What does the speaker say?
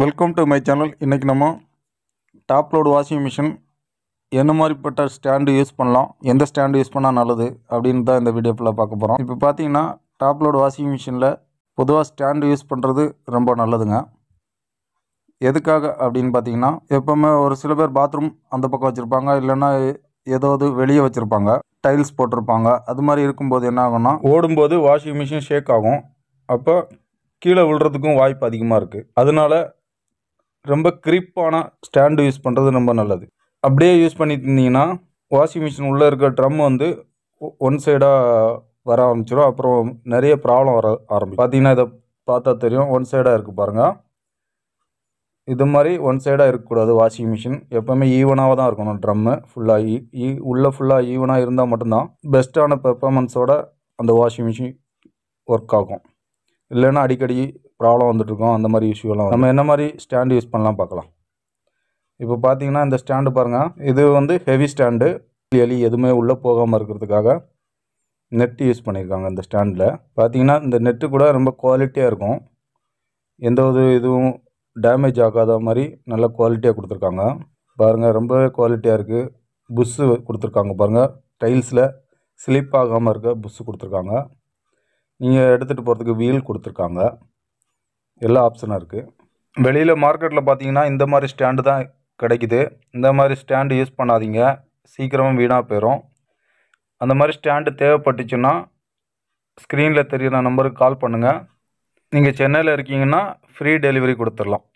welcome to my channel இன்றைக்கி நம்ம top load washing machine என்ன மாதிரிப்பட்ட ஸ்டாண்டு யூஸ் பண்ணலாம் எந்த ஸ்டாண்டு யூஸ் பண்ணால் நல்லது அப்படின்னு தான் இந்த வீடியோ ஃபுல்லாக பார்க்க போகிறோம் இப்போ பார்த்தீங்கன்னா டாப் லோடு வாஷிங் மிஷினில் பொதுவாக ஸ்டாண்டு யூஸ் பண்ணுறது ரொம்ப நல்லதுங்க எதுக்காக அப்படின்னு பார்த்தீங்கன்னா எப்போவுமே ஒரு சில பேர் பாத்ரூம் அந்த பக்கம் வச்சுருப்பாங்க இல்லைன்னா ஏதாவது வெளியே வச்சுருப்பாங்க டைல்ஸ் போட்டிருப்பாங்க அது மாதிரி இருக்கும்போது என்ன ஆகும்னா ஓடும்போது வாஷிங் மிஷின் ஷேக் ஆகும் அப்போ கீழே விழுறதுக்கும் வாய்ப்பு அதிகமாக இருக்குது அதனால் ரொம்ப க்ரிப்பான ஸ்டாண்டு யூஸ் பண்ணுறது ரொம்ப நல்லது அப்படியே யூஸ் பண்ணிட்டு இருந்தீங்கன்னா வாஷிங் மிஷின் உள்ளே இருக்க ட்ரம் வந்து ஒன் சைடாக வர ஆரம்பிச்சிடும் அப்புறம் நிறைய ப்ராப்ளம் வர ஆரம்பிச்சு பார்த்தீங்கன்னா இதை பார்த்தா தெரியும் ஒன் சைடாக இருக்குது பாருங்கள் இது மாதிரி ஒன் சைடாக இருக்கக்கூடாது வாஷிங் மிஷின் எப்போவுமே ஈவனாக தான் இருக்கணும் ட்ரம்மு ஃபுல்லாக ஈ உள்ளே ஃபுல்லாக ஈவனாக இருந்தால் மட்டும்தான் பெஸ்ட்டான பெர்ஃபார்மன்ஸோட அந்த வாஷிங் மிஷின் ஒர்க் ஆகும் இல்லைன்னா அடிக்கடி ப்ராப்ளம் வந்துட்டுருக்கோம் அந்த மாதிரி இஷ்யூலாம் நம்ம என்ன மாதிரி ஸ்டாண்டு யூஸ் பண்ணலாம் பார்க்கலாம் இப்போ பார்த்தீங்கன்னா இந்த ஸ்டாண்டு பாருங்கள் இது வந்து ஹெவி ஸ்டாண்டு எலி எதுவுமே உள்ளே போகாமல் இருக்கிறதுக்காக நெட்டு யூஸ் பண்ணியிருக்காங்க இந்த ஸ்டாண்டில் பார்த்தீங்கன்னா இந்த நெட்டு கூட ரொம்ப குவாலிட்டியாக இருக்கும் எந்த ஒரு இதுவும் டேமேஜ் ஆகாத மாதிரி நல்ல குவாலிட்டியாக கொடுத்துருக்காங்க பாருங்கள் ரொம்ப குவாலிட்டியாக இருக்குது புஷ்ஷு கொடுத்துருக்காங்க பாருங்கள் டைல்ஸில் ஸ்லிப் ஆகாமல் இருக்க புஷ்ஷு கொடுத்துருக்காங்க நீங்கள் எடுத்துகிட்டு போகிறதுக்கு வீல் கொடுத்துருக்காங்க எல்லா ஆப்ஷனும் இருக்குது வெளியில் மார்க்கெட்டில் பார்த்தீங்கன்னா இந்த மாதிரி ஸ்டாண்டு தான் கிடைக்குது இந்த மாதிரி ஸ்டாண்டு யூஸ் பண்ணாதீங்க சீக்கிரமாக வீணாக போயிடும் அந்த மாதிரி ஸ்டாண்டு தேவைப்பட்டுச்சுன்னா ஸ்க்ரீனில் தெரிகிற நம்பருக்கு கால் பண்ணுங்கள் நீங்கள் சென்னையில் இருக்கீங்கன்னா ஃப்ரீ டெலிவரி கொடுத்துடலாம்